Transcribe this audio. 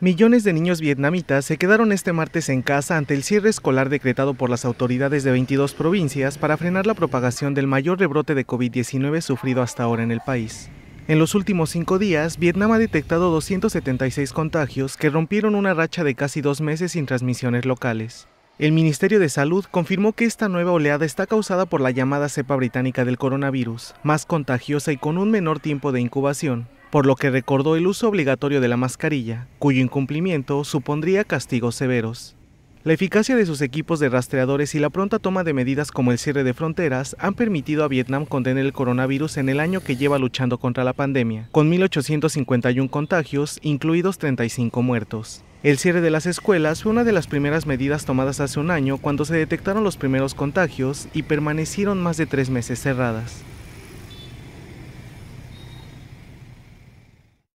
Millones de niños vietnamitas se quedaron este martes en casa ante el cierre escolar decretado por las autoridades de 22 provincias para frenar la propagación del mayor rebrote de COVID-19 sufrido hasta ahora en el país. En los últimos cinco días, Vietnam ha detectado 276 contagios que rompieron una racha de casi dos meses sin transmisiones locales. El Ministerio de Salud confirmó que esta nueva oleada está causada por la llamada cepa británica del coronavirus, más contagiosa y con un menor tiempo de incubación, por lo que recordó el uso obligatorio de la mascarilla, cuyo incumplimiento supondría castigos severos. La eficacia de sus equipos de rastreadores y la pronta toma de medidas como el cierre de fronteras han permitido a Vietnam contener el coronavirus en el año que lleva luchando contra la pandemia, con 1.851 contagios, incluidos 35 muertos. El cierre de las escuelas fue una de las primeras medidas tomadas hace un año cuando se detectaron los primeros contagios y permanecieron más de tres meses cerradas.